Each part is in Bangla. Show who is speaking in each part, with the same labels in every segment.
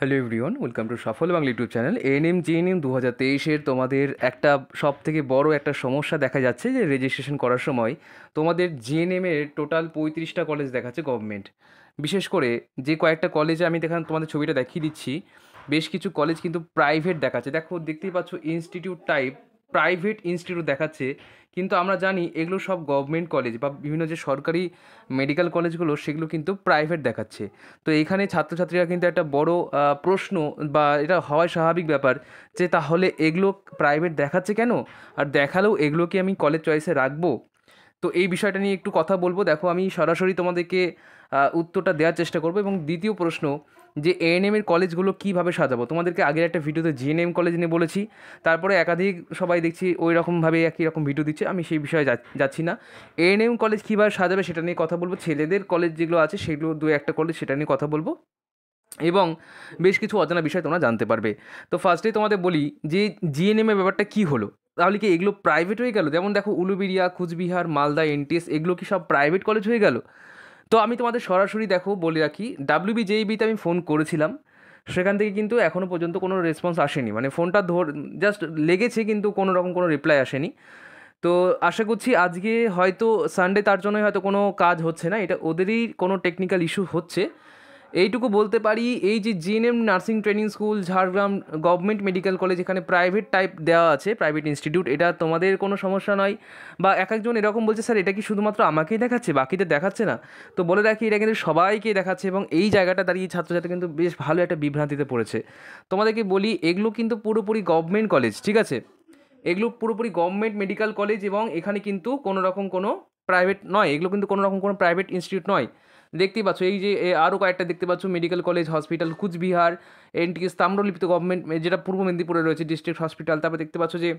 Speaker 1: hello everyone welcome to Safal Bangla YouTube channel N M G N M দু হাজার তেইশের তোমাদের একটা সব থেকে বড় একটা সমস্যা দেখা যাচ্ছে যে রেজিস্ট্রেশন করার সময় তোমাদের জিএনএম এর টোটাল পঁয়ত্রিশটা কলেজ দেখাচ্ছে গভর্নমেন্ট বিশেষ করে যে কয়েকটা কলেজে আমি দেখান তোমাদের ছবিটা দেখিয়ে দিচ্ছি বেশ কিছু কলেজ কিন্তু প্রাইভেট দেখাচ্ছে দেখো দেখতেই পাচ্ছ ইনস্টিটিউট টাইপ প্রাইভেট ইনস্টিটিউট দেখাচ্ছে কিন্তু আমরা জানি এগুলো সব গভর্নমেন্ট কলেজ বা বিভিন্ন যে সরকারি মেডিকেল কলেজগুলো সেগুলো কিন্তু প্রাইভেট দেখাচ্ছে তো এখানে ছাত্রছাত্রীরা কিন্তু একটা বড় প্রশ্ন বা এটা হওয়াই স্বাভাবিক ব্যাপার যে তাহলে এগুলো প্রাইভেট দেখাচ্ছে কেন আর দেখালেও এগুলো কি আমি কলেজ চয়েসে রাখবো তো এই বিষয়টা নিয়ে একটু কথা বলবো দেখো আমি সরাসরি তোমাদেরকে উত্তরটা দেওয়ার চেষ্টা করবো এবং দ্বিতীয় প্রশ্ন যে এএনএমের কলেজগুলো কীভাবে সাজাবো তোমাদেরকে আগের একটা ভিডিওতে জিএনএম কলেজ নিয়ে বলেছি তারপরে একাধিক সবাই দেখছি ওই রকমভাবে একই রকম ভিডিও দিচ্ছে আমি সেই বিষয়ে যাচ্ছি না এএনএম কলেজ কীভাবে সাজাবে সেটা নিয়ে কথা বলবো ছেলেদের কলেজ যেগুলো আছে সেগুলো দু একটা কলেজ সেটা নিয়ে কথা বলবো এবং বেশ কিছু অজানা বিষয় তোমরা জানতে পারবে তো ফার্স্টে তোমাদের বলি যে জিএনএমের ব্যাপারটা কী হলো তাহলে কি এগুলো প্রাইভেট হয়ে গেল যেমন দেখো উলুবিরিয়া কুচবিহার মালদা এনটিএস এগুলো কি সব প্রাইভেট কলেজ হয়ে গেল তো আমি তোমাদের সরাসরি দেখো বলে রাখি বি জেইবিতে e আমি ফোন করেছিলাম সেখান থেকে কিন্তু এখনও পর্যন্ত কোনো রেসপন্স আসেনি মানে ফোনটা ধর জাস্ট লেগেছে কিন্তু কোনো রকম কোনো রিপ্লাই আসেনি তো আশা করছি আজকে হয়তো সানডে তার জন্যই হয়তো কোনো কাজ হচ্ছে না এটা ওদেরই কোনো টেকনিক্যাল ইস্যু হচ্ছে এইটুকু বলতে পারি এই যে GNM nursing training school Jhargram government medical college এখানে প্রাইভেট টাইপ দেওয়া আছে প্রাইভেট ইনস্টিটিউট এটা তোমাদের কোনো সমস্যা নয় বা এক একজন এরকম বলছে স্যার এটা কি শুধুমাত্র আমাকেই দেখাচ্ছে বাকিদের দেখাচ্ছে না তো বলে রাখি এটা কিন্তু সবাইকে দেখাচ্ছে এবং এই জায়গাটা দাঁড়িয়ে ছাত্রছাত্রী কিন্তু বেশ ভালো একটা বিভ্রান্তিতে পড়েছে তোমাদেরকে বলি এগুলো কিন্তু পুরোপুরি গভর্নমেন্ট কলেজ ঠিক আছে এগুলো পুরোপুরি গভর্নমেন্ট মেডিকেল কলেজ এবং এখানে কিন্তু কোনো রকম কোনো প্রাইভেট নয় এগুলো কিন্তু কোনো রকম কোনো প্রাইভেট ইনস্টিটিউট নয় দেখতেই পাচ্ছ এই যে আরও কয়েকটা দেখতে পাচ্ছ medical college hospital Coochbehar NTS Tamralipta government যেটা পূর্ব মেদিনীপুরে রয়েছে ডিস্ট্রিক্ট হসপিটাল তারপর দেখতে পাচ্ছ যে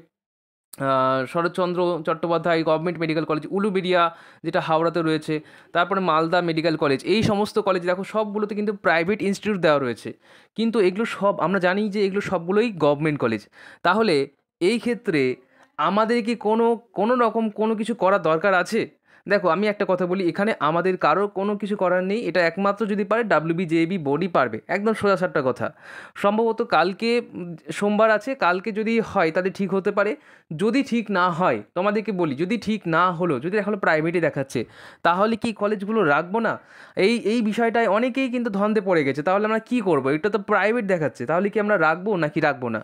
Speaker 1: Saratchandra Chattopadhyay government medical college Uluberia যেটা হাওড়াতে রয়েছে তারপরে মালদা মেডিকেল কলেজ এই সমস্ত কলেজ দেখো সবগুলোতে কিন্তু প্রাইভেট ইনস্টিটিউট দেওয়া রয়েছে কিন্তু এগুলো সব আমরা জানি যে এগুলো সবগুলোই গভর্নমেন্ট কলেজ তাহলে এই ক্ষেত্রে আমাদের কি কোনো কোনো রকম কোনো কিছু করার দরকার আছে দেখো আমি একটা কথা বলি এখানে আমাদের কারোর কোনো কিছু করার নেই এটা একমাত্র যদি পারে বি জেবি বোর্ডই পারবে একদম সোজা সাতটা কথা সম্ভবত কালকে সোমবার আছে কালকে যদি হয় তাদের ঠিক হতে পারে যদি ঠিক না হয় তোমাদেরকে বলি যদি ঠিক না হলো যদি এখন প্রাইভেটে দেখাচ্ছে তাহলে কি কলেজগুলো রাখবো না এই এই বিষয়টায় অনেকেই কিন্তু ধন্দে পড়ে গেছে তাহলে আমরা কি করব এটা তো প্রাইভেট দেখাচ্ছে তাহলে কি আমরা রাখবো নাকি রাখবো না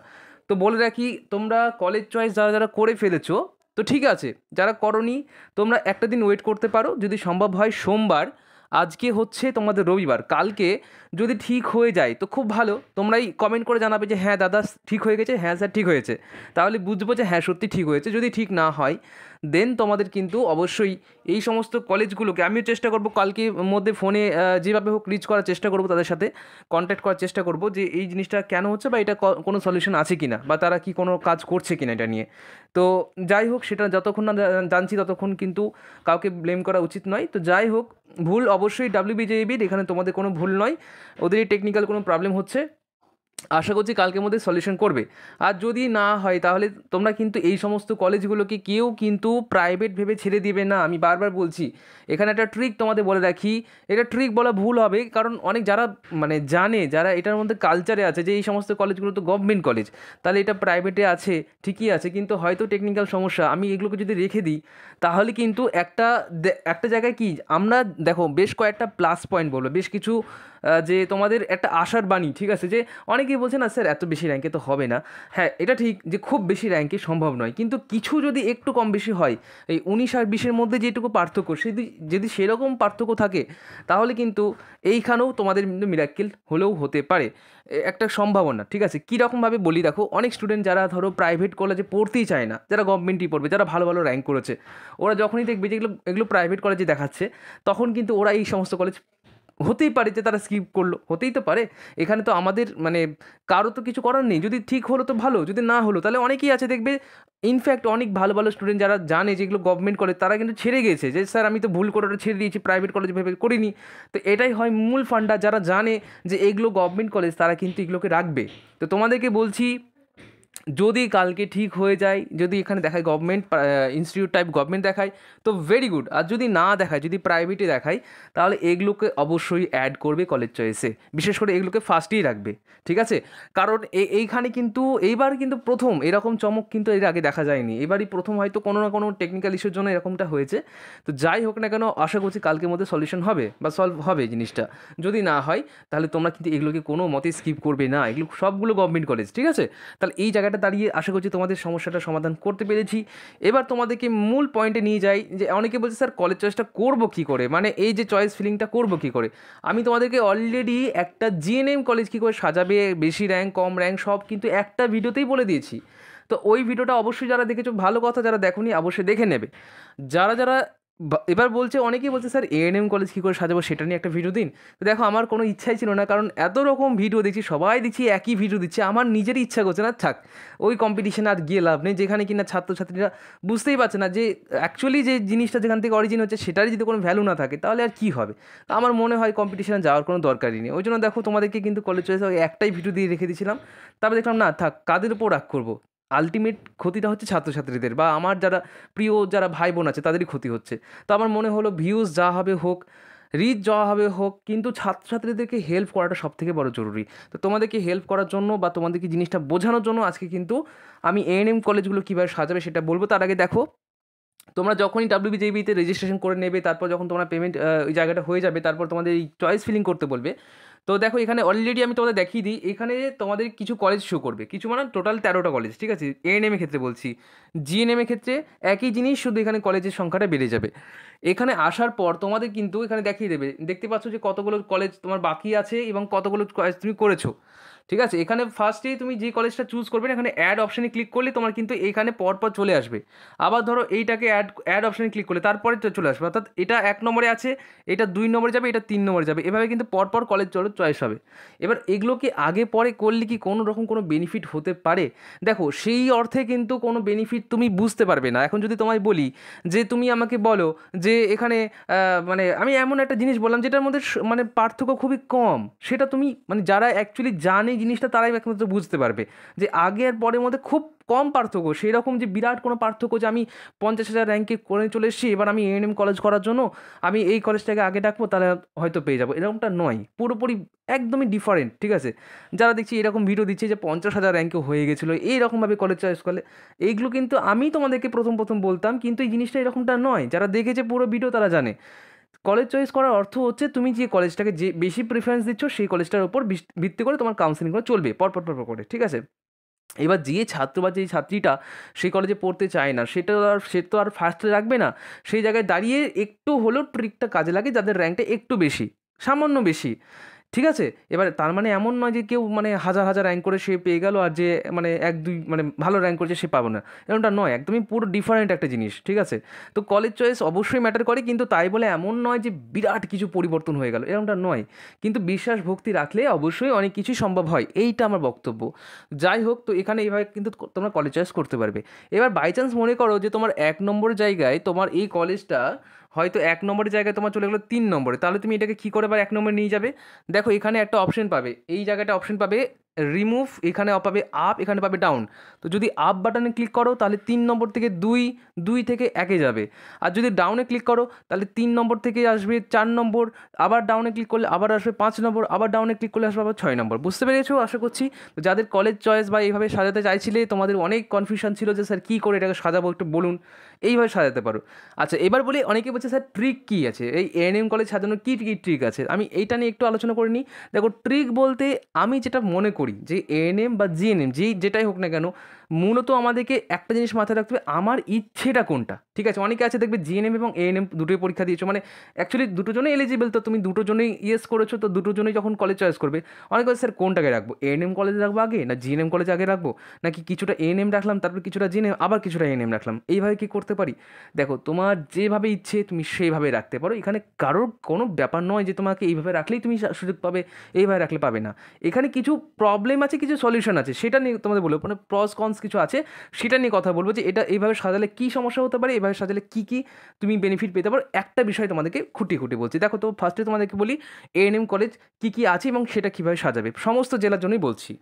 Speaker 1: তো বলে রাখি তোমরা কলেজ চয়েস যারা যারা করে ফেলেছো তো ঠিক আছে যারা করনি তোমরা একটা দিন ওয়েট করতে পারো যদি সম্ভব হয় সোমবার আজকে হচ্ছে তোমাদের রবিবার কালকে যদি ঠিক হয়ে যায় তো খুব ভালো তোমরাই কমেন্ট করে জানাবে যে হ্যাঁ দাদা ঠিক হয়ে গেছে হ্যাঁ স্যার ঠিক হয়েছে তাহলে বুঝবো যে হ্যাঁ সত্যি ঠিক হয়েছে যদি ঠিক না হয় দেন তোমাদের কিন্তু অবশ্যই এই সমস্ত কলেজগুলোকে আমিও চেষ্টা করব কালকে মধ্যে ফোনে যেভাবে হোক রিচ করার চেষ্টা করব তাদের সাথে কন্ট্যাক্ট করার চেষ্টা করব যে এই জিনিসটা কেন হচ্ছে বা এটা কোনো সলিউশন আছে কি না বা তারা কি কোনো কাজ করছে কি না এটা নিয়ে তো যাই হোক সেটা যতক্ষণ না জানছি ততক্ষণ কিন্তু কাউকে ব্লেম করা উচিত নয় তো যাই হোক ভুল অবশ্যই ডাব্লিউবিজেবির এখানে তোমাদের কোনো ভুল নয় ওদের এই টেকনিক্যাল কোনো প্রবলেম হচ্ছে আশা করছি কালকের মধ্যে সলিউশন করবে আর যদি না হয় তাহলে তোমরা কিন্তু এই সমস্ত কলেজগুলোকে কেউ কিন্তু প্রাইভেট ভেবে ছেড়ে দিবে না আমি বারবার বলছি এখানে একটা ট্রিক তোমাদের বলে রাখি এটা ট্রিক বলা ভুল হবে কারণ অনেক যারা মানে জানে যারা এটার মধ্যে কালচারে আছে যে এই সমস্ত কলেজগুলো তো গভর্নমেন্ট কলেজ তাহলে এটা প্রাইভেটে আছে ঠিকই আছে কিন্তু হয়তো টেকনিক্যাল সমস্যা আমি এগুলোকে যদি রেখে দিই তাহলে কিন্তু একটা একটা জায়গায় কি আমরা দেখো বেশ কয়েকটা প্লাস পয়েন্ট বলবো বেশ কিছু যে তোমাদের একটা আশার বাণী ঠিক আছে যে অনেকেই বলছে না স্যার এত বেশি র্যাঙ্কে তো হবে না হ্যাঁ এটা ঠিক যে খুব বেশি র্যাঙ্কে সম্ভব নয় কিন্তু কিছু যদি একটু কম বেশি হয় এই উনিশ আর বিশের মধ্যে যেটুকু পার্থক্য সেদি যদি সেরকম পার্থক্য থাকে তাহলে কিন্তু এইখানেও তোমাদের কিন্তু মিরাক্কেল হলেও হতে পারে একটা সম্ভাবনা ঠিক আছে কীরকমভাবে বলি দেখো অনেক স্টুডেন্ট যারা ধরো প্রাইভেট কলেজে পড়তেই চায় না যারা গভর্নমেন্টই পড়বে যারা ভালো ভালো র্যাঙ্ক করেছে ওরা যখনই দেখবে যেগুলো এগুলো প্রাইভেট কলেজে দেখাচ্ছে তখন কিন্তু ওরা এই সমস্ত কলেজ হতেই পারে যে তারা স্কিপ করলো হতেই তো পারে এখানে তো আমাদের মানে কারো তো কিছু করার নেই যদি ঠিক হলো তো ভালো যদি না হলো তাহলে অনেকেই আছে দেখবে ইনফ্যাক্ট অনেক ভালো ভালো স্টুডেন্ট যারা জানে যেগুলো গভর্নমেন্ট কলেজ তারা কিন্তু ছেড়ে গেছে যে স্যার আমি তো ভুল করে ওটা ছেড়ে দিয়েছি প্রাইভেট কলেজ ভেবে করিনি তো এটাই হয় মূল ফান্ডা যারা জানে যে এগুলো গভর্নমেন্ট কলেজ তারা কিন্তু এগুলোকে রাখবে তো তোমাদেরকে বলছি যদি কালকে ঠিক হয়ে যায় যদি এখানে দেখায় গভর্নমেন্ট ইনস্টিটিউট টাইপ গভর্নমেন্ট দেখায় তো ভেরি গুড আর যদি না দেখায় যদি প্রাইভেটে দেখায় তাহলে এগুলোকে অবশ্যই অ্যাড করবে কলেজ চয়েসে বিশেষ করে এগুলোকে ফার্স্টেই রাখবে ঠিক আছে কারণ এইখানে কিন্তু এইবার কিন্তু প্রথম এরকম চমক কিন্তু এর আগে দেখা যায়নি এবারই প্রথম হয়তো কোনো না কোনো টেকনিক্যাল ইস্যুর জন্য এরকমটা হয়েছে তো যাই হোক না কেন আশা করছি কালকের মধ্যে সলিউশন হবে বা সলভ হবে জিনিসটা যদি না হয় তাহলে তোমরা কিন্তু এগুলোকে কোনো মতে স্কিপ করবে না এগুলো সবগুলো গভর্নমেন্ট কলেজ ঠিক আছে তাহলে এই জায়গায় জায়গাটা দাঁড়িয়ে আশা করছি তোমাদের সমস্যাটা সমাধান করতে পেরেছি এবার তোমাদেরকে মূল পয়েন্টে নিয়ে যাই যে অনেকে বলছে স্যার কলেজ চয়েসটা করব কি করে মানে এই যে চয়েস ফিলিংটা করব কি করে আমি তোমাদেরকে অলরেডি একটা জিএনএম কলেজ কী করে সাজাবে বেশি র্যাঙ্ক কম র্যাঙ্ক সব কিন্তু একটা ভিডিওতেই বলে দিয়েছি তো ওই ভিডিওটা অবশ্যই যারা দেখেছো ভালো কথা যারা দেখো অবশ্যই দেখে নেবে যারা যারা এবার বলছে অনেকেই বলছে স্যার এএনএম কলেজ কী করে সাজাবো সেটা নিয়ে একটা ভিডিও দিন তো দেখো আমার কোনো ইচ্ছাই ছিল না কারণ এত রকম ভিডিও দেখছি সবাই দেখছি একই ভিডিও দিচ্ছে আমার নিজেরই ইচ্ছা করছে না থাক ওই কম্পিটিশানে আর গিয়ে লাভ নেই যেখানে কিনা ছাত্রছাত্রীরা বুঝতেই পারছে না যে অ্যাকচুয়ালি যে জিনিসটা যেখান থেকে অরিজিন হচ্ছে সেটারই যদি কোনো ভ্যালু না থাকে তাহলে আর কী হবে আমার মনে হয় কম্পিটিশানে যাওয়ার কোনো দরকারই নেই ওই জন্য দেখো তোমাদেরকে কিন্তু কলেজ ওই একটাই ভিডিও দিয়ে রেখে দিয়েছিলাম তারপর দেখলাম না থাক কাদের উপর রাগ করবো আলটিমেট ক্ষতিটা হচ্ছে ছাত্রছাত্রীদের বা আমার যারা প্রিয় যারা ভাই বোন আছে তাদেরই ক্ষতি হচ্ছে তো আমার মনে হলো ভিউজ যা হবে হোক রিচ যাওয়া হবে হোক কিন্তু ছাত্রছাত্রীদেরকে হেল্প করাটা সব থেকে বড় জরুরি তো তোমাদেরকে হেল্প করার জন্য বা তোমাদেরকে জিনিসটা বোঝানোর জন্য আজকে কিন্তু আমি এম কলেজগুলো কীভাবে সাজাবে সেটা বলবো তার আগে দেখো তোমরা যখনই বিজেবিতে রেজিস্ট্রেশন করে নেবে তারপর যখন তোমরা পেমেন্ট ওই জায়গাটা হয়ে যাবে তারপর তোমাদের এই চয়েস ফিলিং করতে বলবে তো দেখো এখানে অলরেডি আমি তোমাদের দেখিয়ে দিই এখানে তোমাদের কিছু কলেজ শো করবে কিছু মানে টোটাল তেরোটা কলেজ ঠিক আছে এএনএম এর ক্ষেত্রে বলছি জিএনএম এর ক্ষেত্রে একই জিনিস শুধু এখানে কলেজের সংখ্যাটা বেড়ে যাবে এখানে আসার পর তোমাদের কিন্তু এখানে দেখিয়ে দেবে দেখতে পাচ্ছ যে কতগুলো কলেজ তোমার বাকি আছে এবং কতগুলো কলেজ তুমি করেছো ঠিক আছে এখানে ফার্স্টেই তুমি যে কলেজটা চুজ করবে এখানে অ্যাড অপশানে ক্লিক করলে তোমার কিন্তু এখানে পরপর চলে আসবে আবার ধরো এইটাকে অ্যাড অ্যাড অপশানে ক্লিক করলে তারপরে চলে আসবে অর্থাৎ এটা এক নম্বরে আছে এটা দুই নম্বরে যাবে এটা তিন নম্বরে যাবে এভাবে কিন্তু পরপর কলেজ চলো চয়েস হবে এবার এগুলোকে আগে পরে করলে কি কোনো রকম কোনো বেনিফিট হতে পারে দেখো সেই অর্থে কিন্তু কোনো বেনিফিট তুমি বুঝতে পারবে না এখন যদি তোমায় বলি যে তুমি আমাকে বলো যে এখানে মানে আমি এমন একটা জিনিস বললাম যেটার মধ্যে মানে পার্থক্য খুবই কম সেটা তুমি মানে যারা অ্যাকচুয়ালি জানে এই জিনিসটা তারাই একমাত্র বুঝতে পারবে যে আগে আর পরের মধ্যে খুব কম পার্থক্য সেই রকম যে বিরাট কোনো পার্থক্য যে আমি পঞ্চাশ হাজার র্যাঙ্কে করে চলে এসেছি এবার আমি এএনএম কলেজ করার জন্য আমি এই কলেজটাকে আগে ডাকবো তাহলে হয়তো পেয়ে যাবো এরকমটা নয় পুরোপুরি একদমই ডিফারেন্ট ঠিক আছে যারা দেখছি এরকম ভিডিও দিচ্ছে যে পঞ্চাশ হাজার র্যাঙ্কে হয়ে গেছিলো এইরকমভাবে কলেজ চয়েস করলে এইগুলো কিন্তু আমি তোমাদেরকে প্রথম প্রথম বলতাম কিন্তু এই জিনিসটা এরকমটা নয় যারা দেখেছে পুরো ভিডিও তারা জানে কলেজ চয়েস করার অর্থ হচ্ছে তুমি যে কলেজটাকে যে বেশি প্রিফারেন্স দিচ্ছ সেই কলেজটার উপর ভিত্তি করে তোমার কাউন্সিলিংগুলো চলবে পরপর পরপর করে ঠিক আছে এবার যে ছাত্র বা যে ছাত্রীটা সেই কলেজে পড়তে চায় না সেটা আর সে তো আর ফার্স্টে রাখবে না সেই জায়গায় দাঁড়িয়ে একটু হলেও ট্রিকটা কাজে লাগে যাদের র্যাঙ্কটা একটু বেশি সামান্য বেশি ঠিক আছে এবার তার মানে এমন নয় যে কেউ মানে হাজার হাজার র্যাঙ্ক করে সে পেয়ে গেল আর যে মানে এক দুই মানে ভালো র্যাঙ্ক করেছে সে পাবো না এরকমটা নয় একদমই পুরো ডিফারেন্ট একটা জিনিস ঠিক আছে তো কলেজ চয়েস অবশ্যই ম্যাটার করে কিন্তু তাই বলে এমন নয় যে বিরাট কিছু পরিবর্তন হয়ে গেল এরকমটা নয় কিন্তু বিশ্বাস ভক্তি রাখলে অবশ্যই অনেক কিছুই সম্ভব হয় এইটা আমার বক্তব্য যাই হোক তো এখানে এইভাবে কিন্তু তোমরা কলেজ চয়েস করতে পারবে এবার বাই চান্স মনে করো যে তোমার এক নম্বর জায়গায় তোমার এই কলেজটা হয়তো এক নম্বরের জায়গায় তোমার চলে গেলো তিন নম্বরে তাহলে তুমি এটাকে কী করে বা এক নম্বরে নিয়ে যাবে দেখো এখানে একটা অপশন পাবে এই জায়গাটা অপশন পাবে রিমুভ এখানে পাবে আপ এখানে পাবে ডাউন তো যদি আপ বাটনে ক্লিক করো তাহলে তিন নম্বর থেকে দুই দুই থেকে একে যাবে আর যদি ডাউনে ক্লিক করো তাহলে তিন নম্বর থেকে আসবে চার নম্বর আবার ডাউনে ক্লিক করলে আবার আসবে পাঁচ নম্বর আবার ডাউনে ক্লিক করলে আসবে আবার ছয় নম্বর বুঝতে পেরেছো আশা করছি তো যাদের কলেজ চয়েস বা এইভাবে সাজাতে চাইছিলে তোমাদের অনেক কনফিউশন ছিল যে স্যার কী করে এটাকে সাজাবো একটু বলুন এইভাবে সাজাতে পারো আচ্ছা এবার বলি অনেকে বলছে স্যার ট্রিক কী আছে এই এএনএম কলেজ সাজানোর কী কী ট্রিক আছে আমি এইটা নিয়ে একটু আলোচনা করে নিই দেখো ট্রিক বলতে আমি যেটা মনে করি করি যে এএনএম বা জিএনএম যেই যেটাই হোক না কেন মূলত আমাদেরকে একটা জিনিস মাথায় রাখতে হবে আমার ইচ্ছেটা কোনটা ঠিক আছে অনেকে আছে দেখবে জিএনএম এবং এএনএম দুটোই পরীক্ষা দিয়েছো মানে অ্যাকচুয়ালি দুটো জনেই এলিজিবল তো তুমি দুটো জনেই ইয়েস করেছো তো দুটো জনেই যখন কলেজ চয়েস করবে অনেক স্যার কোনটাকে রাখবো এএনএম কলেজে রাখবো আগে না জিএনএম কলেজে আগে রাখবো নাকি কিছুটা এএনএম রাখলাম তারপর কিছুটা জিএনএম আবার কিছুটা এএনএম রাখলাম এইভাবে কি করতে পারি দেখো তোমার যেভাবে ইচ্ছে তুমি সেইভাবে রাখতে পারো এখানে কারোর কোনো ব্যাপার নয় যে তোমাকে এইভাবে রাখলেই তুমি সুযোগ পাবে এইভাবে রাখলে পাবে না এখানে কিছু প্রবলেম আছে কিছু সলিউশন আছে সেটা নিয়ে তোমাদের বলবো মানে প্রস কনস কিছু আছে সেটা নিয়ে কথা বলবো যে এটা এইভাবে সাজালে কী সমস্যা হতে পারে বায়ু সাজালে কী কী তুমি বেনিফিট পেতে পারো একটা বিষয় তোমাদেরকে খুঁটি খুঁটি বলছি দেখো তো ফার্স্টে তোমাদেরকে বলি এএনএম কলেজ কী কী আছে এবং সেটা কীভাবে সাজাবে সমস্ত জেলার জন্যই বলছি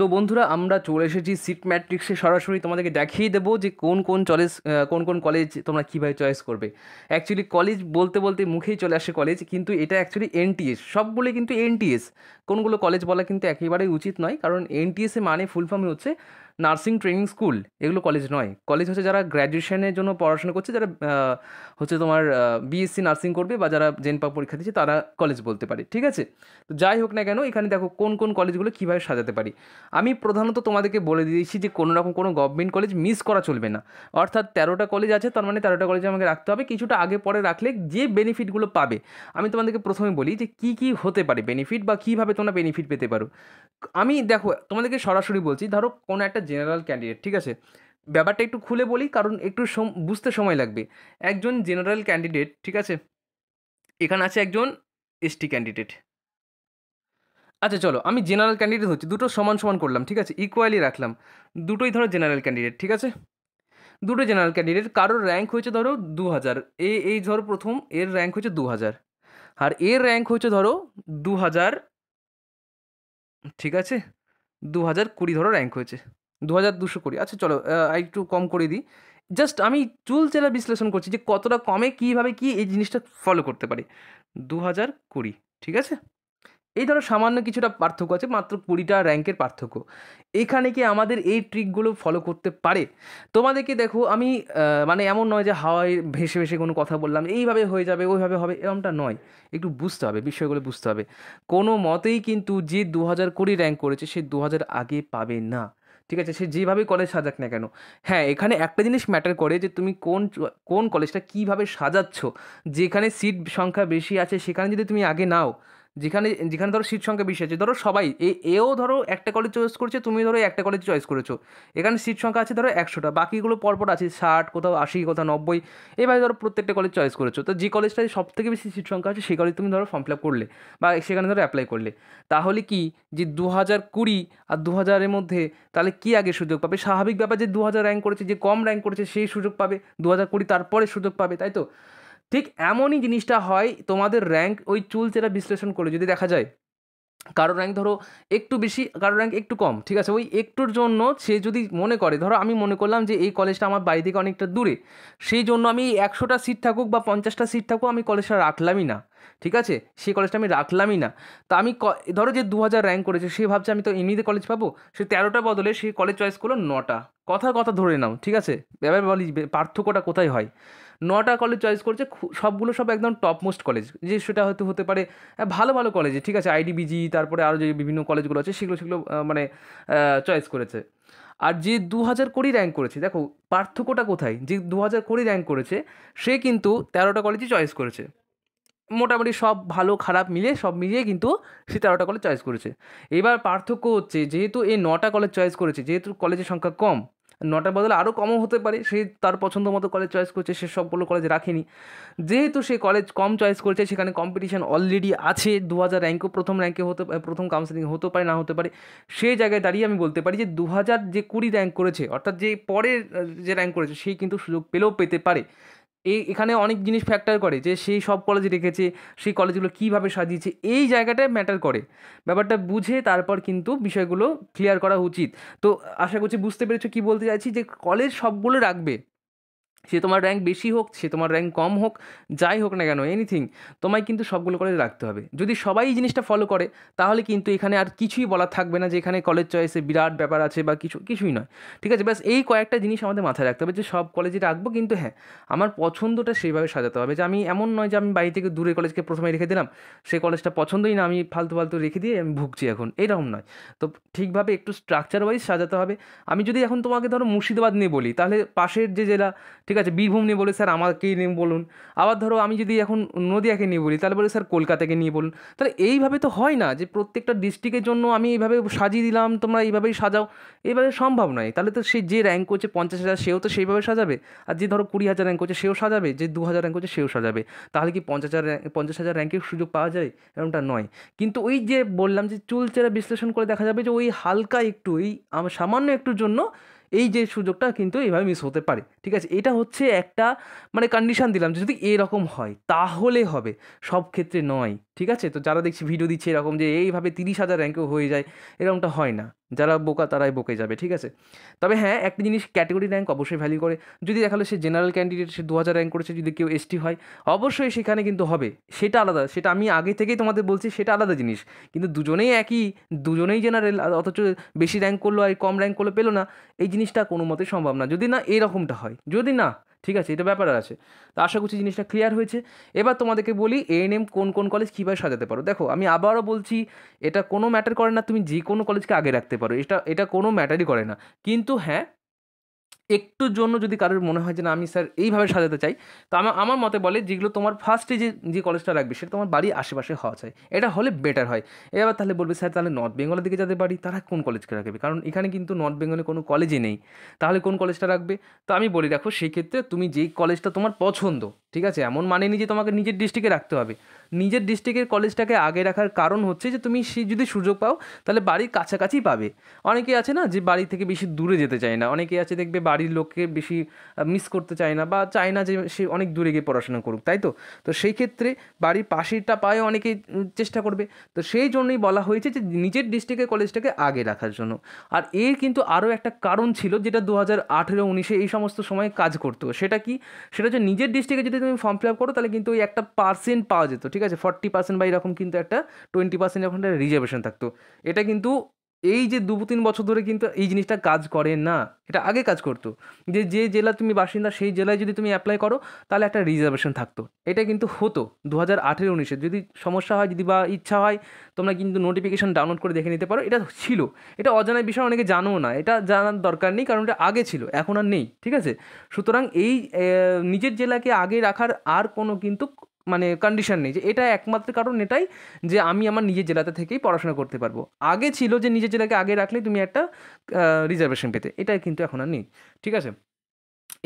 Speaker 1: তো বন্ধুরা আমরা চলে এসেছি সিট ম্যাট্রিক্সে সরাসরি তোমাদেরকে দেখিয়ে দেবো যে কোন কোন চলেজ কোন কোন কলেজ তোমরা কীভাবে চয়েস করবে অ্যাকচুয়ালি কলেজ বলতে বলতে মুখেই চলে আসে কলেজ কিন্তু এটা অ্যাকচুয়ালি এনটিএস সবগুলো কিন্তু এনটিএস কোনগুলো কলেজ বলা কিন্তু একেবারেই উচিত নয় কারণ এনটিএসে মানে ফুল ফর্মই হচ্ছে নার্সিং ট্রেনিং স্কুল এগুলো কলেজ নয় কলেজ হচ্ছে যারা গ্র্যাজুয়েশনের জন্য পড়াশোনা করছে যারা হচ্ছে তোমার বিএসসি নার্সিং করবে বা যারা জেনপাক পরীক্ষা দিচ্ছে তারা কলেজ বলতে পারে ঠিক আছে তো যাই হোক না কেন এখানে দেখো কোন কোন কলেজগুলো কীভাবে সাজাতে পারি আমি প্রধানত তোমাদেরকে বলে দিয়েছি যে কোনো রকম কোনো গভর্নমেন্ট কলেজ মিস করা চলবে না অর্থাৎ তেরোটা কলেজ আছে তার মানে তেরোটা কলেজে আমাকে রাখতে হবে কিছুটা আগে পরে রাখলে যে বেনিফিটগুলো পাবে আমি তোমাদেরকে প্রথমে বলি যে কি কি হতে পারে বেনিফিট বা কীভাবে তোমরা বেনিফিট পেতে পারো আমি দেখো তোমাদেরকে সরাসরি বলছি ধরো কোনো একটা জেনারেল ক্যান্ডিডেট ঠিক আছে ব্যাপারটা একটু খুলে বলি কারণ একটু বুঝতে সময় লাগবে একজন জেনারেল ক্যান্ডিডেট ঠিক আছে এখানে আছে একজন এসটি ক্যান্ডিডেট আচ্ছা চলো আমি জেনারেল ক্যান্ডিডেট হচ্ছি দুটো সমান সমান করলাম ঠিক আছে ইকুয়ালি রাখলাম দুটোই ধরো জেনারেল ক্যান্ডিডেট ঠিক আছে দুটো জেনারেল ক্যান্ডিডেট কারোর র্যাঙ্ক হয়েছে ধরো দু হাজার এ এই ধরো প্রথম এর র্যাঙ্ক হয়েছে দু হাজার আর এর র্যাঙ্ক হয়েছে ধরো দু হাজার ঠিক আছে দু হাজার কুড়ি ধরো র্যাঙ্ক হয়েছে দু হাজার দুশো কুড়ি আচ্ছা চলো একটু কম করে দিই জাস্ট আমি চুল চেরা বিশ্লেষণ করছি যে কতটা কমে কীভাবে কি এই জিনিসটা ফলো করতে পারি দু হাজার কুড়ি ঠিক আছে এই ধরো সামান্য কিছুটা পার্থক্য আছে মাত্র কুড়িটা র্যাঙ্কের পার্থক্য এখানে কি আমাদের এই ট্রিকগুলো ফলো করতে পারে তোমাদেরকে দেখো আমি মানে এমন নয় যে হাওয়ায় ভেসে ভেসে কোনো কথা বললাম এইভাবে হয়ে যাবে ওইভাবে হবে এরমটা নয় একটু বুঝতে হবে বিষয়গুলো বুঝতে হবে কোনো মতেই কিন্তু যে দু হাজার কুড়ি র্যাঙ্ক করেছে সে দু হাজার আগে পাবে না ঠিক আছে সে যেভাবেই কলেজ সাজাক না কেন হ্যাঁ এখানে একটা জিনিস ম্যাটার করে যে তুমি কোন কোন কলেজটা কীভাবে সাজাচ্ছ যেখানে সিট সংখ্যা বেশি আছে সেখানে যদি তুমি আগে নাও যেখানে যেখানে ধরো সিট সংখ্যা বেশি আছে ধরো সবাই এ এও ধরো একটা কলেজ চয়েস করছে তুমি ধরো একটা কলেজ চয়েস করেছো এখানে সিট সংখ্যা আছে ধরো একশোটা বাকিগুলো পরপর আছে ষাট কোথাও আশি কোথাও নব্বই এভাবে ধরো প্রত্যেকটা কলেজ চয়েস করেছো তো যে কলেজটায় সব থেকে বেশি সিট সংখ্যা আছে সেই কলেজ তুমি ধরো ফর্ম ফিল আপ করলে বা সেখানে ধরো অ্যাপ্লাই করলে তাহলে কি যে দু হাজার কুড়ি আর দু হাজারের মধ্যে তাহলে কি আগে সুযোগ পাবে স্বাভাবিক ব্যাপার যে দু হাজার র্যাঙ্ক করেছে যে কম র্যাঙ্ক করেছে সেই সুযোগ পাবে দু হাজার কুড়ি তারপরে সুযোগ পাবে তাই তো ঠিক এমনই জিনিসটা হয় তোমাদের র্যাঙ্ক ওই চুল চেরা বিশ্লেষণ করে যদি দেখা যায় কারো র্যাঙ্ক ধরো একটু বেশি কারো র্যাঙ্ক একটু কম ঠিক আছে ওই একটুর জন্য সে যদি মনে করে ধরো আমি মনে করলাম যে এই কলেজটা আমার বাড়ি থেকে অনেকটা দূরে সেই জন্য আমি একশোটা সিট থাকুক বা পঞ্চাশটা সিট থাকুক আমি কলেজটা রাখলামই না ঠিক আছে সেই কলেজটা আমি রাখলামই না তা আমি ধরো যে দু হাজার র্যাঙ্ক করেছে সে ভাবছে আমি তো এমনিতে কলেজ পাবো সে তেরোটা বদলে সে কলেজ চয়েস করলো নটা কথার কথা ধরে নাও ঠিক আছে এবার বলি পার্থক্যটা কোথায় হয় নটা কলেজ চয়েস করেছে সবগুলো সব একদম টপ মোস্ট কলেজ যে সেটা হয়তো হতে পারে ভালো ভালো কলেজে ঠিক আছে আইডিবিজি তারপরে আরও যে বিভিন্ন কলেজগুলো আছে সেগুলো সেগুলো মানে চয়েস করেছে আর যে দু হাজার কোটি র্যাঙ্ক করেছে দেখো পার্থক্যটা কোথায় যে দু হাজার কোটি র্যাঙ্ক করেছে সে কিন্তু তেরোটা কলেজই চয়েস করেছে মোটামুটি সব ভালো খারাপ মিলে সব মিলিয়ে কিন্তু সে তেরোটা কলেজ চয়েস করেছে এবার পার্থক্য হচ্ছে যেহেতু এই নটা কলেজ চয়েস করেছে যেহেতু কলেজের সংখ্যা কম নটার বদলে আরও কমও হতে পারে সে তার পছন্দ মতো কলেজ চয়েস করছে সে সবগুলো কলেজ রাখেনি যেহেতু সে কলেজ কম চয়েস করছে সেখানে কম্পিটিশান অলরেডি আছে দু হাজার র্যাঙ্কও প্রথম র্যাঙ্কে হতে প্রথম কাউন্সেলিং হতে পারে না হতে পারে সেই জায়গায় দাঁড়িয়ে আমি বলতে পারি যে দু হাজার যে কুড়ি র্যাঙ্ক করেছে অর্থাৎ যে পরের যে র্যাঙ্ক করেছে সে কিন্তু সুযোগ পেলেও পেতে পারে এই এখানে অনেক জিনিস ফ্যাক্টার করে যে সেই সব কলেজ রেখেছে সেই কলেজগুলো কীভাবে সাজিয়েছে এই জায়গাটায় ম্যাটার করে ব্যাপারটা বুঝে তারপর কিন্তু বিষয়গুলো ক্লিয়ার করা উচিত তো আশা করছি বুঝতে পেরেছো কী বলতে চাইছি যে কলেজ সবগুলো রাখবে সে তোমার র্যাঙ্ক বেশি হোক সে তোমার র্যাঙ্ক কম হোক যাই হোক না কেন এনিথিং তোমায় কিন্তু সবগুলো কলেজ রাখতে হবে যদি সবাই এই জিনিসটা ফলো করে তাহলে কিন্তু এখানে আর কিছুই বলার থাকবে না যে এখানে কলেজ চয়েসে বিরাট ব্যাপার আছে বা কিছু কিছুই নয় ঠিক আছে ব্যাস এই কয়েকটা জিনিস আমাদের মাথায় রাখতে হবে যে সব কলেজে রাখবো কিন্তু হ্যাঁ আমার পছন্দটা সেইভাবে সাজাতে হবে যে আমি এমন নয় যে আমি বাড়ি থেকে দূরে কলেজকে প্রথমে রেখে দিলাম সেই কলেজটা পছন্দই না আমি ফালতু ফালতু রেখে দিয়ে আমি ভুগছি এখন এরকম নয় তো ঠিকভাবে একটু স্ট্রাকচার ওয়াইজ সাজাতে হবে আমি যদি এখন তোমাকে ধরো মুর্শিদাবাদ নিয়ে বলি তাহলে পাশের যে জেলা ঠিক ঠিক আছে বীরভূম নিয়ে বলি স্যার আমাকেই নিয়ে বলুন আবার ধরো আমি যদি এখন নদিয়াকে নিয়ে বলি তাহলে বলি স্যার কলকাতাকে নিয়ে বলুন তাহলে এইভাবে তো হয় না যে প্রত্যেকটা ডিস্ট্রিক্টের জন্য আমি এইভাবে সাজিয়ে দিলাম তোমরা এইভাবেই সাজাও এইভাবে সম্ভব নয় তাহলে তো সে যে র্যাঙ্ক করছে পঞ্চাশ হাজার সেও তো সেইভাবে সাজাবে আর যে ধরো কুড়ি হাজার র্যাঙ্ক করছে সেও সাজাবে যে দু হাজার র্যাঙ্ক করছে সেও সাজাবে তাহলে কি পঞ্চাশ হাজার পঞ্চাশ হাজার র্যাঙ্কের সুযোগ পাওয়া যায় এরকমটা নয় কিন্তু ওই যে বললাম যে চুলচেরা বিশ্লেষণ করে দেখা যাবে যে ওই হালকা একটু এই সামান্য একটুর জন্য এই যে সুযোগটা কিন্তু এইভাবে মিস হতে পারে ঠিক আছে এটা হচ্ছে একটা মানে কন্ডিশান দিলাম যে যদি এরকম হয় তাহলে হবে সব ক্ষেত্রে নয় ঠিক আছে তো যারা দেখছি ভিডিও দিচ্ছে এরকম যে এইভাবে তিরিশ হাজার র্যাঙ্কেও হয়ে যায় এরকমটা হয় না যারা বোকা তারাই বোকে যাবে ঠিক আছে তবে হ্যাঁ একটা জিনিস ক্যাটাগরি র্যাঙ্ক অবশ্যই ভ্যালি করে যদি দেখালো সে জেনারেল ক্যান্ডিডেট সে দু হাজার র্যাঙ্ক করেছে যদি কেউ এসটি হয় অবশ্যই সেখানে কিন্তু হবে সেটা আলাদা সেটা আমি আগে থেকেই তোমাদের বলছি সেটা আলাদা জিনিস কিন্তু দুজনেই একই দুজনেই জেনারেল অথচ বেশি র্যাঙ্ক করলো আর কম র্যাঙ্ক করলো পেলো না এই জিনিসটা কোনো মতে সম্ভব না যদি না এরকমটা হয় যদি না ঠিক আছে এটা ব্যাপার আছে তো আশা করছি জিনিসটা ক্লিয়ার হয়েছে এবার তোমাদেরকে বলি এএনএম কোন কোন কলেজ কীভাবে সাজাতে পারো দেখো আমি আবারও বলছি এটা কোনো ম্যাটার করে না তুমি যে কোনো কলেজকে আগে রাখতে পারো এটা এটা কোনো ম্যাটারই করে না কিন্তু হ্যাঁ একটুর জন্য যদি কারোর মনে হয় যে না আমি স্যার এইভাবে সাজাতে চাই তো আমার আমার মতে বলে যেগুলো তোমার ফার্স্টে যে যে কলেজটা রাখবে সেটা তোমার বাড়ির আশেপাশে হওয়া চাই এটা হলে বেটার হয় এবার তাহলে বলবে স্যার তাহলে নর্থ বেঙ্গলের দিকে যাতে পারি তারা কোন কলেজকে রাখবে কারণ এখানে কিন্তু নর্থ বেঙ্গলে কোনো কলেজই নেই তাহলে কোন কলেজটা রাখবে তো আমি বলি দেখো সেক্ষেত্রে তুমি যেই কলেজটা তোমার পছন্দ ঠিক আছে এমন মানে নিজে তোমাকে নিজের ডিস্ট্রিক্টে রাখতে হবে নিজের ডিস্ট্রিক্টের কলেজটাকে আগে রাখার কারণ হচ্ছে যে তুমি সে যদি সুযোগ পাও তাহলে বাড়ির কাছাকাছি পাবে অনেকে আছে না যে বাড়ি থেকে বেশি দূরে যেতে চায় না অনেকে আছে দেখবে বাড়ির লোককে বেশি মিস করতে চায় না বা চায় না যে সে অনেক দূরে গিয়ে পড়াশোনা করুক তাই তো তো সেই ক্ষেত্রে বাড়ির পাশেরটা পায় অনেকে চেষ্টা করবে তো সেই জন্যই বলা হয়েছে যে নিজের ডিস্ট্রিক্টের কলেজটাকে আগে রাখার জন্য আর এর কিন্তু আরও একটা কারণ ছিল যেটা দু হাজার আঠেরো উনিশে এই সমস্ত সময় কাজ করতো সেটা কি সেটা হচ্ছে নিজের ডিস্ট্রিক্টে যদি তুমি ফর্ম ফিল আপ করো তাহলে কিন্তু ওই একটা পার্সেন্ট পাওয়া যেত ঠিক আছে ফর্টি পার্সেন্ট বা এরকম কিন্তু একটা টোয়েন্টি পার্সেন্ট যখন রিজার্ভেশন থাকতো এটা কিন্তু এই যে দু তিন বছর ধরে কিন্তু এই জিনিসটা কাজ করে না এটা আগে কাজ করতো যে যে জেলা তুমি বাসিন্দা সেই জেলায় যদি তুমি অ্যাপ্লাই করো তাহলে একটা রিজার্ভেশন থাকতো এটা কিন্তু হতো দু হাজার আঠেরো উনিশে যদি সমস্যা হয় যদি বা ইচ্ছা হয় তোমরা কিন্তু নোটিফিকেশান ডাউনলোড করে দেখে নিতে পারো এটা ছিল এটা অজানায় বিষয় অনেকে জানো না এটা জানার দরকার নেই কারণ এটা আগে ছিল এখন আর নেই ঠিক আছে সুতরাং এই নিজের জেলাকে আগে রাখার আর কোনো কিন্তু মানে কন্ডিশন নেই যে এটা একমাত্র কারণ এটাই যে আমি আমার নিজের জেলাতে থেকেই পড়াশোনা করতে পারবো আগে ছিল যে নিজের জেলাকে আগে রাখলে তুমি একটা রিজার্ভেশন পেতে এটাই কিন্তু এখন আর নেই ঠিক আছে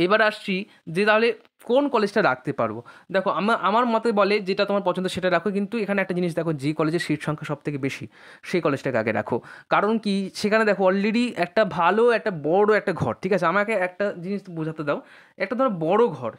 Speaker 1: এবার আসছি যে তাহলে কোন কলেজটা রাখতে পারবো দেখো আমার আমার মতে বলে যেটা তোমার পছন্দ সেটা রাখো কিন্তু এখানে একটা জিনিস দেখো যে কলেজের সিট সংখ্যা সব থেকে বেশি সেই কলেজটাকে আগে রাখো কারণ কি সেখানে দেখো অলরেডি একটা ভালো একটা বড় একটা ঘর ঠিক আছে আমাকে একটা জিনিস বোঝাতে দাও একটা ধরো বড় ঘর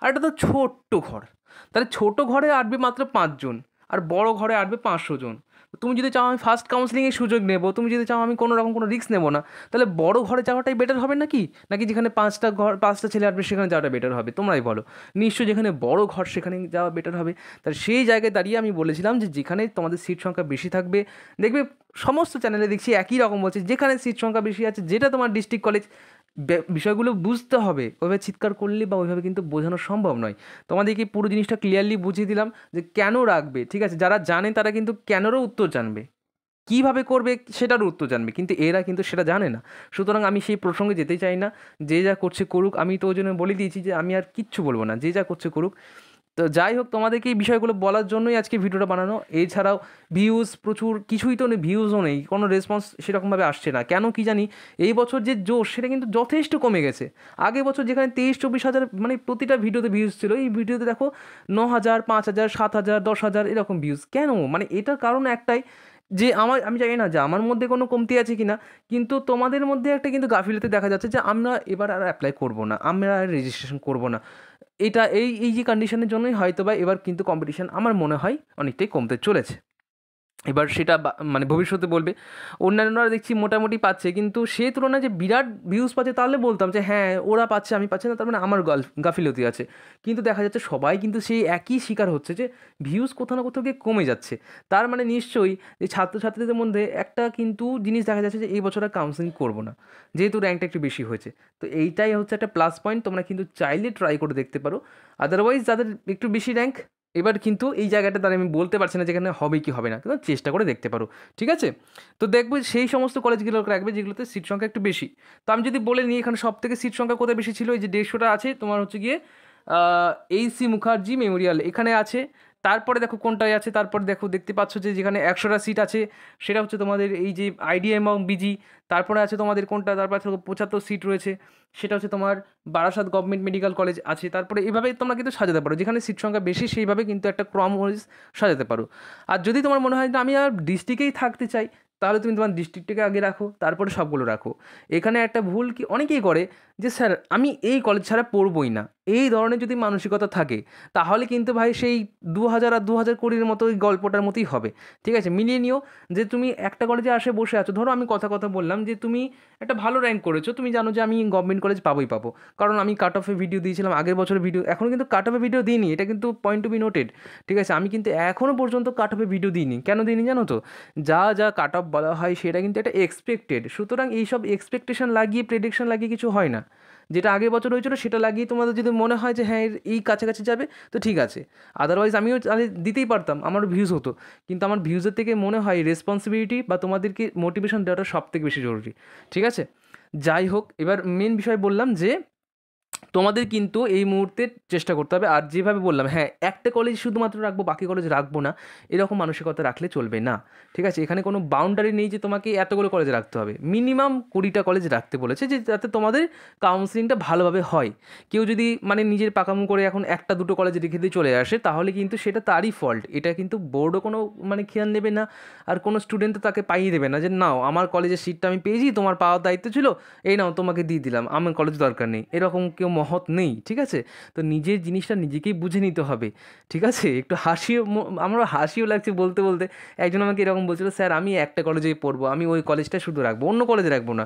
Speaker 1: আর একটা ধরো ছোট্ট ঘর তাহলে ছোট ঘরে আঁটবে মাত্র পাঁচজন আর বড় ঘরে আঁটবে পাঁচশো জন তুমি যদি চাও আমি ফার্স্ট কাউন্সিলিংয়ের সুযোগ নেব তুমি যদি চাও আমি কোনো রকম কোনো রিস্ক নেবো না তাহলে বড় ঘরে যাওয়াটাই বেটার হবে নাকি নাকি যেখানে পাঁচটা ঘর পাঁচটা ছেলে আসবে সেখানে যাওয়াটা বেটার হবে তোমরাই বলো নিশ্চয় যেখানে বড় ঘর সেখানে যাওয়া বেটার হবে তাহলে সেই জায়গায় দাঁড়িয়ে আমি বলেছিলাম যে যেখানে তোমাদের সিট সংখ্যা বেশি থাকবে দেখবে সমস্ত চ্যানেলে দেখছি একই রকম বলছে যেখানে সিট সংখ্যা বেশি আছে যেটা তোমার ডিস্ট্রিক্ট কলেজ বিষয়গুলো বুঝতে হবে ওইভাবে চিৎকার করলে বা ওইভাবে কিন্তু বোঝানো সম্ভব নয় তোমাদেরকে পুরো জিনিসটা ক্লিয়ারলি বুঝিয়ে দিলাম যে কেন রাখবে ঠিক আছে যারা জানে তারা কিন্তু কেনরও উত্তর জানবে কিভাবে করবে সেটার উত্তর জানবে কিন্তু এরা কিন্তু সেটা জানে না সুতরাং আমি সেই প্রসঙ্গে যেতে চাই না যে যা করছে করুক আমি তো ওই জন্য বলে দিয়েছি যে আমি আর কিচ্ছু বলবো না যে যা করছে করুক তো যাই হোক তোমাদেরকে এই বিষয়গুলো বলার জন্যই আজকে ভিডিওটা বানানো এছাড়াও ভিউজ প্রচুর কিছুই তো নেই ভিউজও নেই কোনো রেসপন্স সেরকমভাবে আসছে না কেন কি জানি এই বছর যে জোশ সেটা কিন্তু যথেষ্ট কমে গেছে আগে বছর যেখানে তেইশ চব্বিশ হাজার মানে প্রতিটা ভিডিওতে ভিউজ ছিল এই ভিডিওতে দেখো ন হাজার পাঁচ হাজার সাত হাজার দশ হাজার এরকম ভিউজ কেন মানে এটার কারণ একটাই যে আমার আমি জানি না যে আমার মধ্যে কোনো কমতি আছে কি না কিন্তু তোমাদের মধ্যে একটা কিন্তু গাফিলতি দেখা যাচ্ছে যে আমরা এবার আর অ্যাপ্লাই করবো না আমরা আর রেজিস্ট্রেশন করবো না এটা এই এই যে কন্ডিশনের জন্যই হয়তো বা এবার কিন্তু কম্পিটিশান আমার মনে হয় অনেকটাই কমতে চলেছে এবার সেটা মানে ভবিষ্যতে বলবে অন্যান্যরা দেখছি মোটামুটি পাচ্ছে কিন্তু সে তুলনায় যে বিরাট ভিউজ পাচ্ছে তাহলে বলতাম যে হ্যাঁ ওরা পাচ্ছে আমি পাচ্ছি না তার মানে আমার গল্প গাফিলতি আছে কিন্তু দেখা যাচ্ছে সবাই কিন্তু সেই একই শিকার হচ্ছে যে ভিউজ কোথাও না কোথাও গিয়ে কমে যাচ্ছে তার মানে নিশ্চয়ই যে ছাত্রছাত্রীদের মধ্যে একটা কিন্তু জিনিস দেখা যাচ্ছে যে এই বছর আর কাউন্সিলিং করবো না যেহেতু র্যাঙ্কটা একটু বেশি হয়েছে তো এইটাই হচ্ছে একটা প্লাস পয়েন্ট তোমরা কিন্তু চাইলে ট্রাই করে দেখতে পারো আদারওয়াইজ যাদের একটু বেশি র্যাঙ্ক এবার কিন্তু এই জায়গাটা তারা আমি বলতে পারছি না যেখানে হবে কি হবে না কিন্তু চেষ্টা করে দেখতে পারো ঠিক আছে তো দেখবে সেই সমস্ত কলেজগুলো রাখবে যেগুলোতে সিট সংখ্যা একটু বেশি তো আমি যদি বলে নিই এখানে সব থেকে সিট সংখ্যা কোথায় বেশি ছিল এই যে দেড়শোটা আছে তোমার হচ্ছে গিয়ে এইসি সি মুখার্জি মেমোরিয়াল এখানে আছে তারপরে দেখো কোনটায় আছে তারপরে দেখো দেখতে পাচ্ছ যে যেখানে একশোটা সিট আছে সেটা হচ্ছে তোমাদের এই যে আইডি এবং বিজি তারপরে আছে তোমাদের কোনটা তারপরে আছে পঁচাত্তর সিট রয়েছে সেটা হচ্ছে তোমার বারাসাত গভর্নমেন্ট মেডিকেল কলেজ আছে তারপরে এভাবে তোমরা কিন্তু সাজাতে পারো যেখানে সিট সংখ্যা বেশি সেইভাবে কিন্তু একটা ক্রম ওয়াইজ সাজাতে পারো আর যদি তোমার মনে হয় যে আমি আর ডিস্ট্রিক্টেই থাকতে চাই তাহলে তুমি তোমার ডিস্ট্রিক্টটাকে আগে রাখো তারপরে সবগুলো রাখো এখানে একটা ভুল কি অনেকেই করে যে স্যার আমি এই কলেজ ছাড়া পড়বই না এই ধরনের যদি মানসিকতা থাকে তাহলে কিন্তু ভাই সেই দু হাজার আর দু হাজার কোটির মতো ওই গল্পটার মতোই হবে ঠিক আছে মিলিয়ে নিও যে তুমি একটা কলেজে আসে বসে আছো ধরো আমি কথা কথা বললাম যে তুমি একটা ভালো র্যাঙ্ক করেছো তুমি জানো যে আমি গভর্নমেন্ট কলেজ পাবোই পাবো কারণ আমি কাট অফে ভিডিও দিয়েছিলাম আগের বছরের ভিডিও এখন কিন্তু কাট অফে ভিডিও দিইনি এটা কিন্তু পয়েন্ট টু বি নোটেড ঠিক আছে আমি কিন্তু এখনও পর্যন্ত কাট অফে ভিডিও দিইনি কেন দিইনি জানো তো যা যা কাট অফ বলা হয় সেটা কিন্তু একটা এক্সপেক্টেড সুতরাং এইসব এক্সপেকটেশন লাগিয়ে প্রেডিকশন লাগিয়ে কিছু হয় না যেটা আগের বছর হয়েছিল সেটা লাগিয়ে তোমাদের যদি মনে হয় যে হ্যাঁ এই কাছাকাছি যাবে তো ঠিক আছে আদারওয়াইজ আমিও দিতেই পারতাম আমার ভিউজ হতো কিন্তু আমার ভিউজের থেকে মনে হয় রেসপন্সিবিলিটি বা তোমাদেরকে মোটিভেশন দেওয়াটা সব থেকে বেশি জরুরি ঠিক আছে যাই হোক এবার মেন বিষয় বললাম যে তোমাদের কিন্তু এই মুহূর্তে চেষ্টা করতে হবে আর যেভাবে বললাম হ্যাঁ একটা কলেজ শুধুমাত্র রাখবো বাকি কলেজ রাখবো না এরকম মানসিকতা রাখলে চলবে না ঠিক আছে এখানে কোনো বাউন্ডারি নেই যে তোমাকে এতগুলো কলেজ রাখতে হবে মিনিমাম কুড়িটা কলেজ রাখতে বলেছে যে যাতে তোমাদের কাউন্সিলিংটা ভালোভাবে হয় কেউ যদি মানে নিজের পাকামু করে এখন একটা দুটো কলেজ রেখে দিয়ে চলে আসে তাহলে কিন্তু সেটা তারই ফল্ট এটা কিন্তু বোর্ডও কোনো মানে খেয়াল নেবে না আর কোনো স্টুডেন্ট তাকে পাইয়ে দেবে না যে নাও আমার কলেজের সিটটা আমি পেয়েছি তোমার পাওয়ার দায়িত্ব ছিল এই নাও তোমাকে দিয়ে দিলাম আমার কলেজ দরকার নেই এরকম কেউ মহৎ নেই ঠিক আছে তো নিজের জিনিসটা নিজেকেই বুঝে নিতে হবে ঠিক আছে একটু হাসিও আমার হাসিও লাগছে বলতে বলতে একজন আমাকে এরকম বলছিল স্যার আমি একটা কলেজেই পড়বো আমি ওই কলেজটা শুধু রাখবো অন্য কলেজে রাখবো না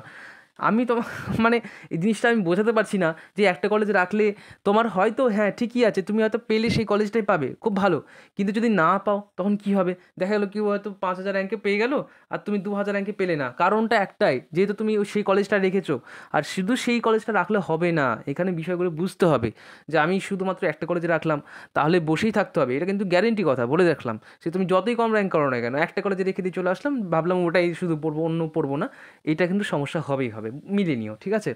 Speaker 1: আমি তোমার মানে এই জিনিসটা আমি বোঝাতে পারছি না যে একটা কলেজ রাখলে তোমার হয়তো হ্যাঁ ঠিকই আছে তুমি হয়তো পেলে সেই কলেজটাই পাবে খুব ভালো কিন্তু যদি না পাও তখন কি হবে দেখা গেলো কেউ হয়তো পাঁচ হাজার র্যাঙ্কে পেয়ে গেলো আর তুমি দু হাজার র্যাঙ্কে পেলে না কারণটা একটাই যেহেতু তুমি সেই কলেজটা রেখেছো আর শুধু সেই কলেজটা রাখলে হবে না এখানে বিষয়গুলো বুঝতে হবে যে আমি শুধুমাত্র একটা কলেজে রাখলাম তাহলে বসেই থাকতে হবে এটা কিন্তু গ্যারেন্টি কথা বলে রাখলাম সে তুমি যতই কম র্যাঙ্ক করো না কেন একটা কলেজে রেখে দিয়ে চলে আসলাম ভাবলাম ওটাই শুধু পড়বো অন্য পড়বো না এটা কিন্তু সমস্যা হবেই হবে মিলে নিও ঠিক আছে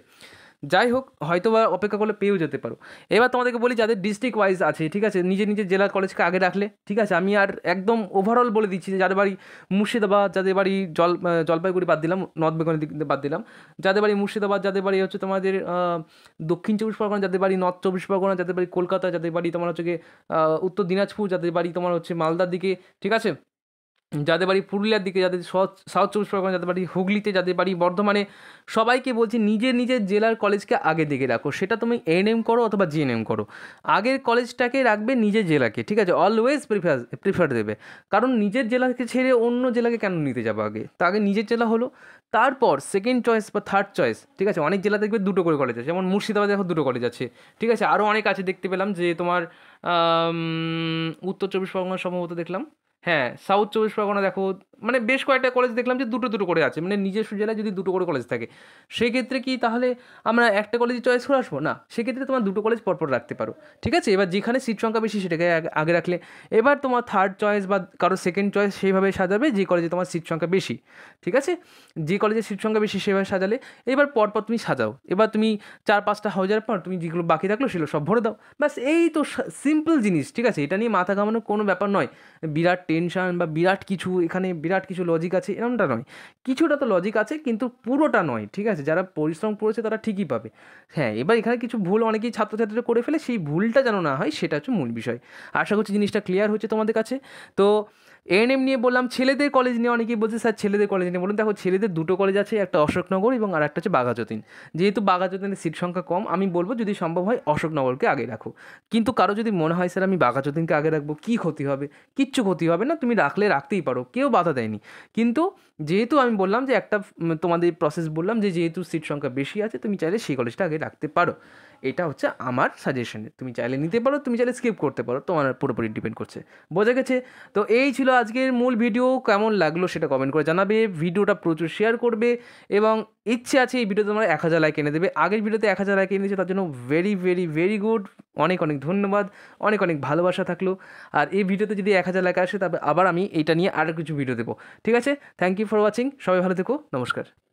Speaker 1: যাই হোক হয়তো বা অপেক্ষা করলে পেয়েও যেতে পারো এবার তোমাদেরকে বলি যাদের ডিস্ট্রিক্ট ওয়াইজ আছে ঠিক আছে নিজের নিজের জেলা কলেজকে আগে রাখলে ঠিক আছে আমি আর একদম ওভারঅল বলে দিচ্ছি যে যাদের বাড়ি মুর্শিদাবাদ যাদের বাড়ি জল জলপাইগুড়ি বাদ দিলাম নর্থ বেঙ্গলের দিক বাদ দিলাম যাদের বাড়ি মুর্শিদাবাদ যাদের বাড়ি হচ্ছে তোমাদের দক্ষিণ চব্বিশ পরগনা যাদের বাড়ি নর্থ চব্বিশ পরগনা যাদের বাড়ি কলকাতা যাদের বাড়ি তোমার হচ্ছে উত্তর দিনাজপুর যাদের বাড়ি তোমার হচ্ছে মালদার দিকে ঠিক আছে যাদের বাড়ি পুরুলিয়ার দিকে যাদের সাউথ চব্বিশ পরগনা যাদের বাড়ি হুগলিতে যাদের বাড়ি বর্ধমানে সবাইকে বলছি নিজের নিজের জেলার কলেজকে আগে দিকে রাখো সেটা তুমি এন এম করো অথবা এম করো আগের কলেজটাকে রাখবে নিজের জেলাকে ঠিক আছে অলওয়েজ প্রিফার প্রিফার দেবে কারণ নিজের জেলাকে ছেড়ে অন্য জেলাকে কেন নিতে যাবো আগে তা আগে নিজের জেলা হলো তারপর সেকেন্ড চয়েস বা থার্ড চয়েস ঠিক আছে অনেক জেলা দেখবে দুটো করে কলেজ আছে যেমন মুর্শিদাবাদে এখন দুটো কলেজ আছে ঠিক আছে আরও অনেক আছে দেখতে পেলাম যে তোমার উত্তর চব্বিশ পরগনা সম্ভবত দেখলাম হ্যাঁ সাউথ চব্বিশ পরগনা দেখো মানে বেশ কয়েকটা কলেজ দেখলাম যে দুটো দুটো করে আছে মানে নিজস্ব জেলায় যদি দুটো করে কলেজ থাকে সেক্ষেত্রে কি তাহলে আমরা একটা কলেজে চয়েস করে আসবো না সেক্ষেত্রে তোমার দুটো কলেজ পরপর রাখতে পারো ঠিক আছে এবার যেখানে সিট সংখ্যা বেশি সেটাকে আগে রাখলে এবার তোমার থার্ড চয়েস বা কারো সেকেন্ড চয়েস সেইভাবে সাজাবে যে কলেজে তোমার সিট সংখ্যা বেশি ঠিক আছে যে কলেজে সিট সংখ্যা বেশি সেভাবে সাজালে এবার পরপর তুমি সাজাও এবার তুমি চার পাঁচটা হাউজার পর তুমি যেগুলো বাকি থাকলো সেগুলো সব ভরে দাও ব্যাস এই তো সিম্পল জিনিস ঠিক আছে এটা নিয়ে মাথা ঘামানোর কোনো ব্যাপার নয় বিরাট টেনশান বা বিরাট কিছু এখানে বিরাট কিছু লজিক আছে এরমটা নয় কিছুটা তো লজিক আছে কিন্তু পুরোটা নয় ঠিক আছে যারা পরিশ্রম করেছে তারা ঠিকই পাবে হ্যাঁ এবার এখানে কিছু ভুল অনেকেই ছাত্রছাত্রীরা করে ফেলে সেই ভুলটা যেন না হয় সেটা হচ্ছে মূল বিষয় আশা করছি জিনিসটা ক্লিয়ার হচ্ছে তোমাদের কাছে তো এএনএম নিয়ে বললাম ছেলেদের কলেজ নিয়ে অনেকেই বলছে স্যার ছেলেদের কলেজ নিয়ে বলুন দেখো ছেলেদের দুটো কলেজ আছে একটা অশোকনগর এবং আর একটা হচ্ছে বাঘাযতীন যেহেতু বাঘাযতীনের সিট সংখ্যা কম আমি বলবো যদি সম্ভব হয় অশোকনগরকে আগে রাখো কিন্তু কারো যদি মনে হয় স্যার আমি বাঘাযতীনকে আগে রাখবো কী ক্ষতি হবে কিচ্ছু ক্ষতি হবে না তুমি রাখলে রাখতেই পারো কেউ বাধা দেয়নি কিন্তু যেহেতু আমি বললাম যে একটা তোমাদের প্রসেস বললাম যে যেহেতু সিট সংখ্যা বেশি আছে তুমি চাইলে সেই কলেজটা আগে রাখতে পারো এটা হচ্ছে আমার সাজেশনে তুমি চাইলে নিতে পারো তুমি চাইলে স্কিপ করতে পারো তোমার পুরোপুরি ডিপেন্ড করছে বোঝা গেছে তো এই ছিল আজকের মূল ভিডিও কেমন লাগলো সেটা কমেন্ট করে জানাবে ভিডিওটা প্রচুর শেয়ার করবে এবং ইচ্ছে আছে এই ভিডিও তোমার এক হাজার লাইক এনে দেবে আগের ভিডিওতে এক হাজার লাইক এনে তার জন্য ভেরি ভেরি ভেরি গুড অনেক অনেক ধন্যবাদ অনেক অনেক ভালোবাসা থাকলো আর এই ভিডিওতে যদি এক হাজার লাইক আসে তবে আবার আমি এটা নিয়ে আরও কিছু ভিডিও দেবো ঠিক আছে থ্যাংক ইউ ফর ওয়াচিং সবাই ভালো থেকো নমস্কার